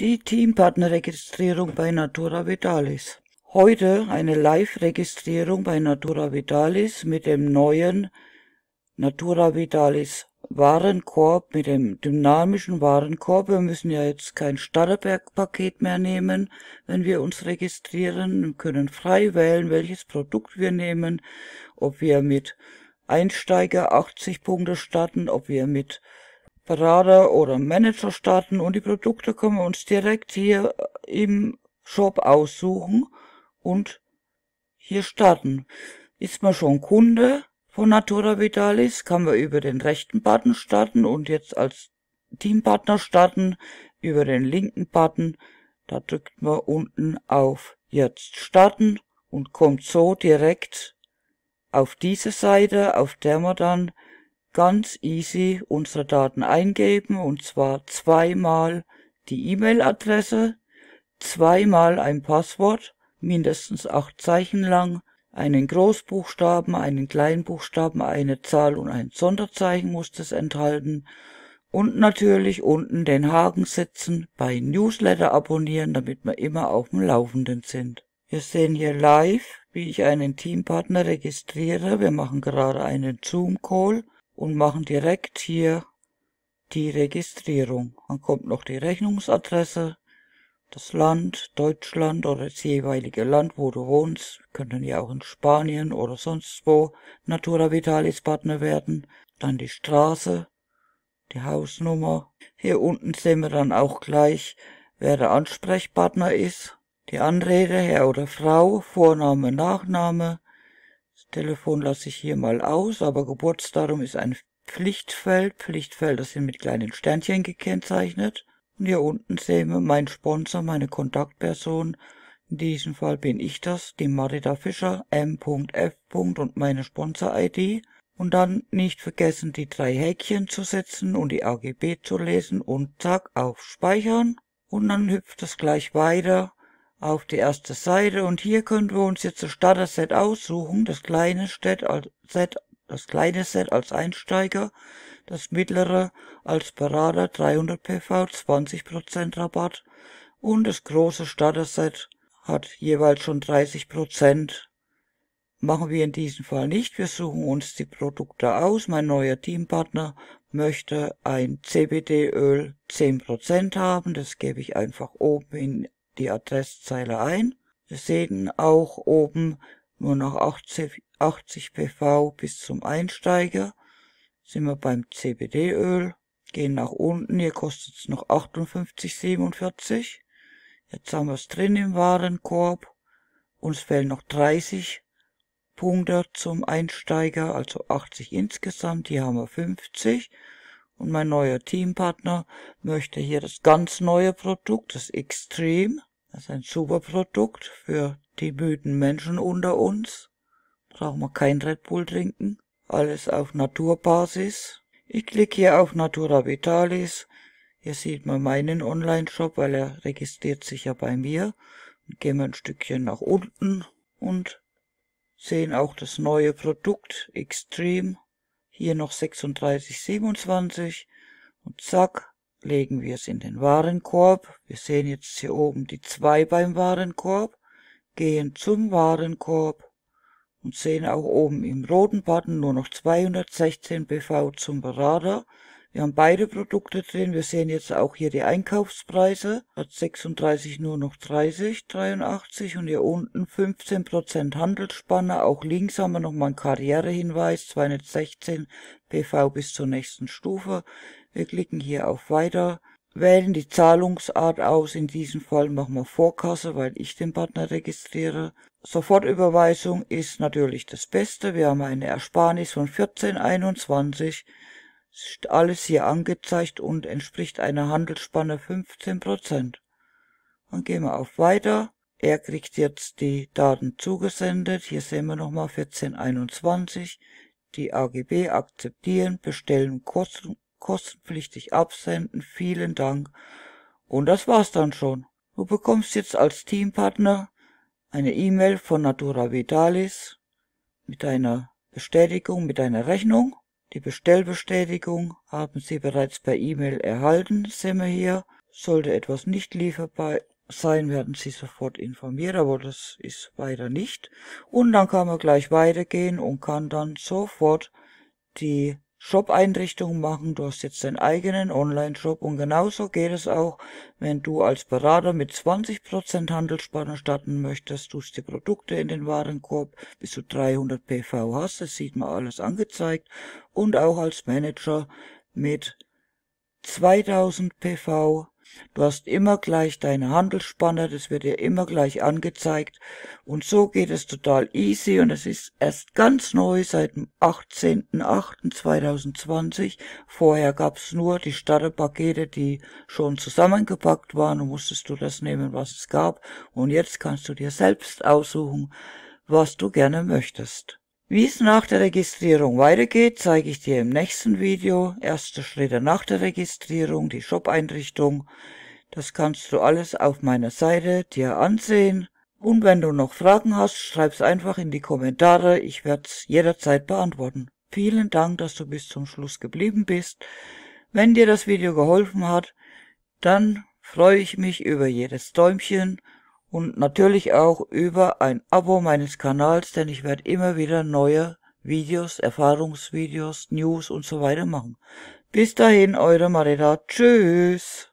die Teampartnerregistrierung bei Natura Vitalis. Heute eine Live-Registrierung bei Natura Vitalis mit dem neuen Natura Vitalis Warenkorb, mit dem dynamischen Warenkorb. Wir müssen ja jetzt kein Starreberg-Paket mehr nehmen, wenn wir uns registrieren. Wir können frei wählen, welches Produkt wir nehmen, ob wir mit Einsteiger 80 Punkte starten, ob wir mit Berater oder Manager starten und die Produkte können wir uns direkt hier äh, im Shop aussuchen und hier starten. Ist man schon Kunde von Natura Vitalis, kann man über den rechten Button starten und jetzt als Teampartner starten über den linken Button. Da drückt man unten auf Jetzt starten und kommt so direkt auf diese Seite, auf der man dann ganz easy unsere Daten eingeben und zwar zweimal die E-Mail-Adresse, zweimal ein Passwort, mindestens acht Zeichen lang, einen Großbuchstaben, einen Kleinbuchstaben, eine Zahl und ein Sonderzeichen muss das enthalten und natürlich unten den Haken setzen, bei Newsletter abonnieren, damit wir immer auf dem Laufenden sind. Wir sehen hier live, wie ich einen Teampartner registriere. Wir machen gerade einen Zoom-Call und machen direkt hier die Registrierung. Dann kommt noch die Rechnungsadresse, das Land, Deutschland oder das jeweilige Land, wo du wohnst. können ja auch in Spanien oder sonst wo Natura Vitalis Partner werden. Dann die Straße, die Hausnummer. Hier unten sehen wir dann auch gleich, wer der Ansprechpartner ist. Die Anrede, Herr oder Frau, Vorname, Nachname, Telefon lasse ich hier mal aus, aber Geburtsdatum ist ein Pflichtfeld. Pflichtfelder sind mit kleinen Sternchen gekennzeichnet. Und hier unten sehen wir meinen Sponsor, meine Kontaktperson. In diesem Fall bin ich das, die Marita Fischer, m.f. und meine Sponsor-ID. Und dann nicht vergessen, die drei Häkchen zu setzen und die AGB zu lesen und zack auf Speichern. Und dann hüpft es gleich weiter auf die erste Seite und hier können wir uns jetzt das Starter-Set aussuchen, das kleine Set als, Set, das kleine Set als Einsteiger, das mittlere als Berater 300 PV 20% Rabatt und das große Starter-Set hat jeweils schon 30%. Machen wir in diesem Fall nicht, wir suchen uns die Produkte aus. Mein neuer Teampartner möchte ein CBD-Öl 10% haben, das gebe ich einfach oben in die Adresszeile ein. Wir sehen auch oben nur noch 80, 80 PV bis zum Einsteiger. Sind wir beim CBD-Öl. Gehen nach unten, hier kostet es noch 58,47. Jetzt haben wir es drin im Warenkorb. Uns fehlen noch 30 Punkte zum Einsteiger, also 80 insgesamt. Hier haben wir 50. Und mein neuer Teampartner möchte hier das ganz neue Produkt, das Extreme. Das ist ein super Produkt für die müden Menschen unter uns. Brauchen wir kein Red Bull trinken. Alles auf Naturbasis. Ich klicke hier auf Natura Vitalis. Hier sieht man meinen Online-Shop, weil er registriert sich ja bei mir. gehen wir ein Stückchen nach unten und sehen auch das neue Produkt Extreme. Hier noch 36,27 und zack, legen wir es in den Warenkorb. Wir sehen jetzt hier oben die zwei beim Warenkorb, gehen zum Warenkorb und sehen auch oben im roten Button nur noch 216 BV zum Berater. Wir haben beide Produkte drin. Wir sehen jetzt auch hier die Einkaufspreise. Hat 36 nur noch 30, 83 und hier unten 15% Handelsspanne. Auch links haben wir nochmal einen Karrierehinweis, 216 PV bis zur nächsten Stufe. Wir klicken hier auf Weiter, wählen die Zahlungsart aus. In diesem Fall machen wir Vorkasse, weil ich den Partner registriere. Sofortüberweisung ist natürlich das Beste. Wir haben eine Ersparnis von 1421 ist alles hier angezeigt und entspricht einer Handelsspanne 15 Dann gehen wir auf Weiter. Er kriegt jetzt die Daten zugesendet. Hier sehen wir nochmal 1421. Die AGB akzeptieren, bestellen, kosten, kostenpflichtig absenden. Vielen Dank. Und das war's dann schon. Du bekommst jetzt als Teampartner eine E-Mail von Natura Vitalis mit deiner Bestätigung, mit deiner Rechnung. Die Bestellbestätigung haben Sie bereits per E-Mail erhalten, sehen wir hier. Sollte etwas nicht lieferbar sein, werden Sie sofort informiert, aber das ist weiter nicht. Und dann kann man gleich weitergehen und kann dann sofort die Shop-Einrichtung machen. Du hast jetzt deinen eigenen Online-Shop und genauso geht es auch, wenn du als Berater mit 20% Handelsspanne starten möchtest, tust die Produkte in den Warenkorb, bis du 300 PV hast, das sieht man alles angezeigt und auch als Manager mit 2000 PV Du hast immer gleich deine Handelsspanne, das wird dir immer gleich angezeigt. Und so geht es total easy und es ist erst ganz neu seit dem 18.08.2020. Vorher gab es nur die Starterpakete, die schon zusammengepackt waren und musstest du das nehmen, was es gab. Und jetzt kannst du dir selbst aussuchen, was du gerne möchtest. Wie es nach der Registrierung weitergeht, zeige ich dir im nächsten Video. Erste Schritte nach der Registrierung, die Shop-Einrichtung. Das kannst du alles auf meiner Seite dir ansehen. Und wenn du noch Fragen hast, schreib's einfach in die Kommentare. Ich werde es jederzeit beantworten. Vielen Dank, dass du bis zum Schluss geblieben bist. Wenn dir das Video geholfen hat, dann freue ich mich über jedes Däumchen und natürlich auch über ein Abo meines Kanals, denn ich werde immer wieder neue Videos, Erfahrungsvideos, News und so weiter machen. Bis dahin, eure Marita. Tschüss.